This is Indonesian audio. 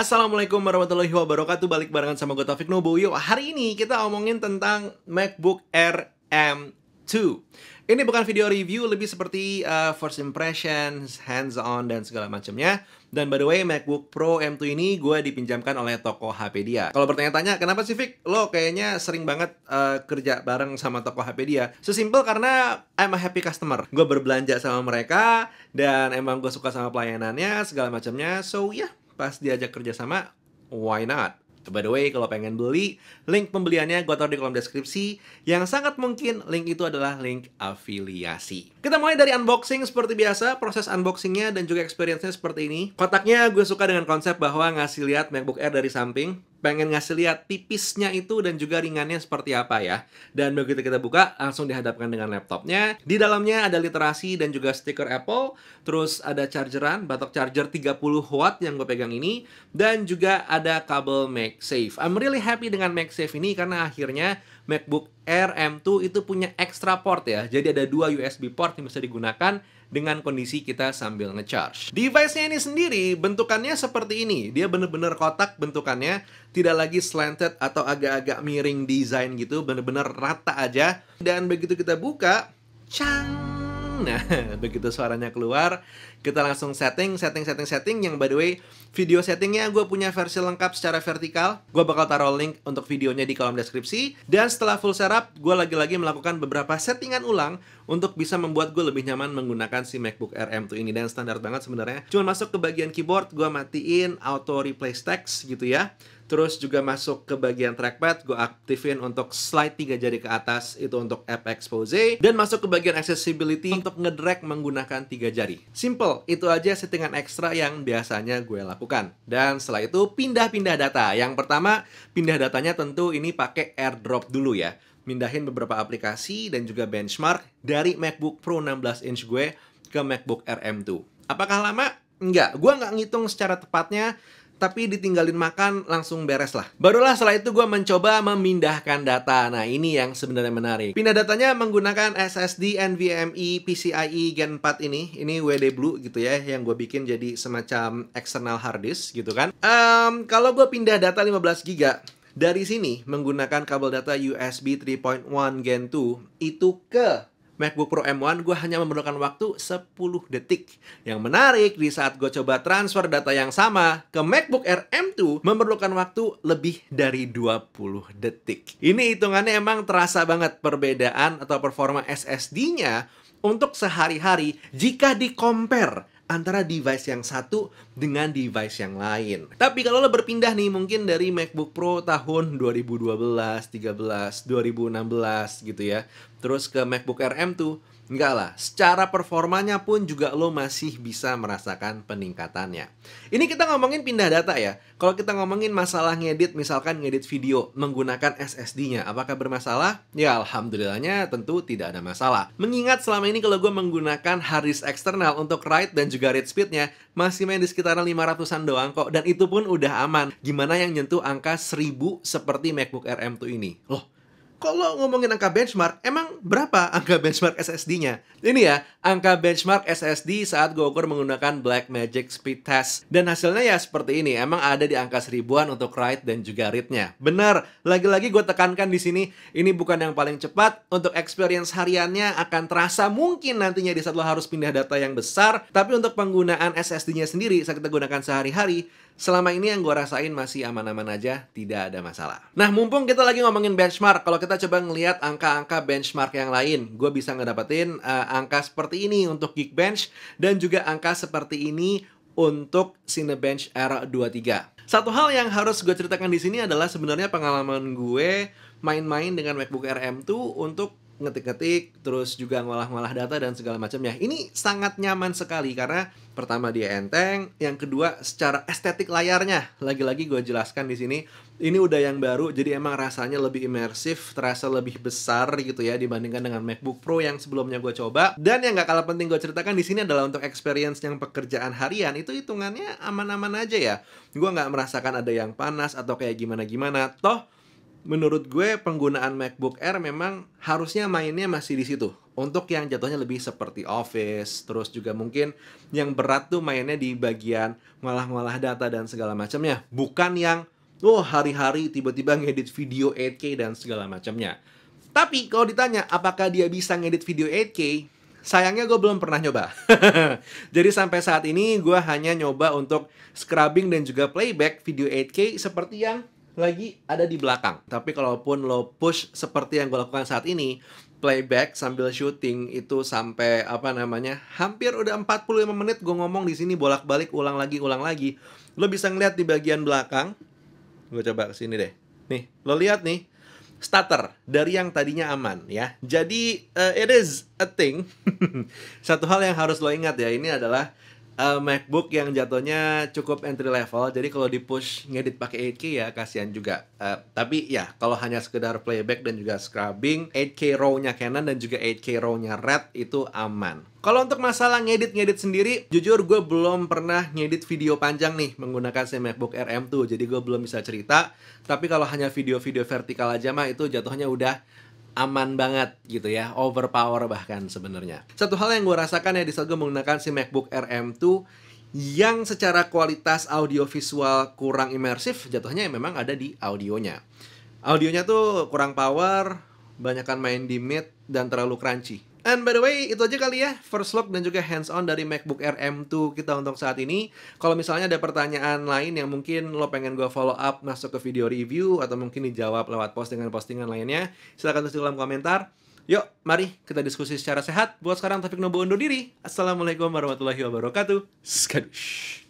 Assalamualaikum warahmatullahi wabarakatuh Balik barengan sama gue Taufik Nobuyo. Hari ini kita omongin tentang MacBook Air M2 Ini bukan video review, lebih seperti uh, first impressions, hands-on, dan segala macamnya Dan by the way, MacBook Pro M2 ini gue dipinjamkan oleh toko HP dia. Kalau bertanya-tanya, kenapa sih Fik? Lo kayaknya sering banget uh, kerja bareng sama toko HP dia. Sesimpel karena I'm a happy customer Gue berbelanja sama mereka Dan emang gue suka sama pelayanannya, segala macamnya So yeah, pas diajak kerjasama, why not? By the way, kalau pengen beli, link pembeliannya gue taruh di kolom deskripsi. Yang sangat mungkin link itu adalah link afiliasi. Kita mulai dari unboxing seperti biasa, proses unboxingnya dan juga experience-nya seperti ini. Kotaknya gue suka dengan konsep bahwa ngasih lihat MacBook Air dari samping pengen ngasih lihat tipisnya itu dan juga ringannya seperti apa ya. Dan begitu kita buka, langsung dihadapkan dengan laptopnya. Di dalamnya ada literasi dan juga stiker Apple, terus ada chargeran, batok charger 30 watt yang gue pegang ini, dan juga ada kabel MagSafe. I'm really happy dengan MagSafe ini karena akhirnya MacBook Air M2 itu punya extra port ya. Jadi ada dua USB port yang bisa digunakan dengan kondisi kita sambil ngecharge. Device-nya ini sendiri bentukannya seperti ini. Dia bener-bener kotak bentukannya, tidak lagi slanted atau agak-agak miring desain gitu, bener-bener rata aja. Dan begitu kita buka, cang! Nah, begitu suaranya keluar, kita langsung setting, setting, setting, setting. Yang by the way, video settingnya gue punya versi lengkap secara vertikal. Gue bakal taruh link untuk videonya di kolom deskripsi. Dan setelah full setup, gue lagi-lagi melakukan beberapa settingan ulang untuk bisa membuat gue lebih nyaman menggunakan si MacBook Air M2 ini. Dan standar banget sebenarnya. cuma masuk ke bagian keyboard, gue matiin auto replace text gitu ya. Terus juga masuk ke bagian trackpad, gue aktifin untuk slide 3 jari ke atas, itu untuk app expose. Dan masuk ke bagian accessibility untuk ngedrag menggunakan 3 jari. Simple itu aja settingan ekstra yang biasanya gue lakukan. Dan setelah itu pindah-pindah data. Yang pertama, pindah datanya tentu ini pakai AirDrop dulu ya. mindahin beberapa aplikasi dan juga benchmark dari MacBook Pro 16 inch gue ke MacBook RM2. Apakah lama? Enggak, gue nggak ngitung secara tepatnya tapi ditinggalin makan langsung beres lah. Barulah setelah itu gue mencoba memindahkan data. Nah ini yang sebenarnya menarik. Pindah datanya menggunakan SSD NVMe PCIe Gen 4 ini. Ini WD Blue gitu ya yang gue bikin jadi semacam external hard disk gitu kan. Um, kalau gue pindah data 15 giga dari sini menggunakan kabel data USB 3.1 Gen 2 itu ke MacBook Pro M1 gue hanya memerlukan waktu 10 detik. Yang menarik, di saat gue coba transfer data yang sama ke MacBook Air M2 memerlukan waktu lebih dari 20 detik. Ini hitungannya emang terasa banget perbedaan atau performa SSD-nya untuk sehari-hari jika di-compare antara device yang satu dengan device yang lain. Tapi kalau lo berpindah nih mungkin dari MacBook Pro tahun 2012, 13, 2016 gitu ya. Terus ke MacBook RM tuh Enggak lah, secara performanya pun juga lo masih bisa merasakan peningkatannya. Ini kita ngomongin pindah data ya. Kalau kita ngomongin masalah ngedit, misalkan ngedit video menggunakan SSD-nya, apakah bermasalah? Ya alhamdulillahnya tentu tidak ada masalah. Mengingat selama ini kalau gue menggunakan hard eksternal untuk write dan juga read speed-nya, masih main di sekitaran 500-an doang kok, dan itu pun udah aman. Gimana yang nyentuh angka 1000 seperti MacBook RM2 ini? Loh, kalau ngomongin angka benchmark, emang berapa angka benchmark SSD-nya? Ini ya, angka benchmark SSD saat gue ukur menggunakan Blackmagic Speed Test. Dan hasilnya ya seperti ini, emang ada di angka seribuan untuk write dan juga read-nya. Benar, lagi-lagi gue tekankan di sini, ini bukan yang paling cepat. Untuk experience hariannya akan terasa mungkin nantinya di saat lo harus pindah data yang besar, tapi untuk penggunaan SSD-nya sendiri, saat kita gunakan sehari-hari, Selama ini yang gue rasain masih aman-aman aja, tidak ada masalah. Nah, mumpung kita lagi ngomongin benchmark, kalau kita coba ngelihat angka-angka benchmark yang lain, gue bisa ngedapetin uh, angka seperti ini untuk Geekbench dan juga angka seperti ini untuk Cinebench R23. Satu hal yang harus gue ceritakan di sini adalah sebenarnya pengalaman gue main-main dengan MacBook RM2 untuk ngetik-ngetik terus juga ngolah-ngolah data dan segala macam ya. Ini sangat nyaman sekali karena pertama dia enteng, yang kedua secara estetik layarnya. Lagi-lagi gue jelaskan di sini, ini udah yang baru jadi emang rasanya lebih imersif, terasa lebih besar gitu ya dibandingkan dengan MacBook Pro yang sebelumnya gue coba. Dan yang gak kalah penting gue ceritakan di sini adalah untuk experience yang pekerjaan harian itu hitungannya aman-aman aja ya. Gue nggak merasakan ada yang panas atau kayak gimana-gimana. Toh menurut gue penggunaan MacBook Air memang harusnya mainnya masih di situ. Untuk yang jatuhnya lebih seperti Office, terus juga mungkin yang berat tuh mainnya di bagian ngolah-ngolah data dan segala macamnya, bukan yang oh hari-hari tiba-tiba ngedit video 8K dan segala macamnya. Tapi kalau ditanya apakah dia bisa ngedit video 8K, sayangnya gue belum pernah nyoba. Jadi sampai saat ini gue hanya nyoba untuk scrubbing dan juga playback video 8K seperti yang lagi ada di belakang. Tapi kalaupun lo push seperti yang gue lakukan saat ini, playback sambil syuting itu sampai apa namanya hampir udah 45 menit gue ngomong di sini bolak-balik ulang lagi ulang lagi lo bisa ngeliat di bagian belakang gue coba ke sini deh nih lo lihat nih starter dari yang tadinya aman ya jadi uh, it is a thing satu hal yang harus lo ingat ya ini adalah uh, MacBook yang jatuhnya cukup entry level. Jadi kalau di push ngedit pakai 8K ya kasihan juga. Uh, tapi ya kalau hanya sekedar playback dan juga scrubbing, 8K RAW-nya Canon dan juga 8K RAW-nya Red itu aman. Kalau untuk masalah ngedit-ngedit sendiri, jujur gue belum pernah ngedit video panjang nih menggunakan si MacBook RM tuh. Jadi gue belum bisa cerita. Tapi kalau hanya video-video vertikal aja mah itu jatuhnya udah aman banget gitu ya, overpower bahkan sebenarnya. Satu hal yang gue rasakan ya di saat gue menggunakan si MacBook Air M 2 yang secara kualitas audio visual kurang imersif, jatuhnya memang ada di audionya. Audionya tuh kurang power, banyakkan main di mid dan terlalu crunchy. And by the way, itu aja kali ya first look dan juga hands on dari MacBook Air M2 kita untuk saat ini. Kalau misalnya ada pertanyaan lain yang mungkin lo pengen gue follow up masuk ke video review atau mungkin dijawab lewat postingan-postingan lainnya, silahkan tulis di kolom komentar. Yuk, mari kita diskusi secara sehat. Buat sekarang tapi Nobo undur diri. Assalamualaikum warahmatullahi wabarakatuh. Skadush.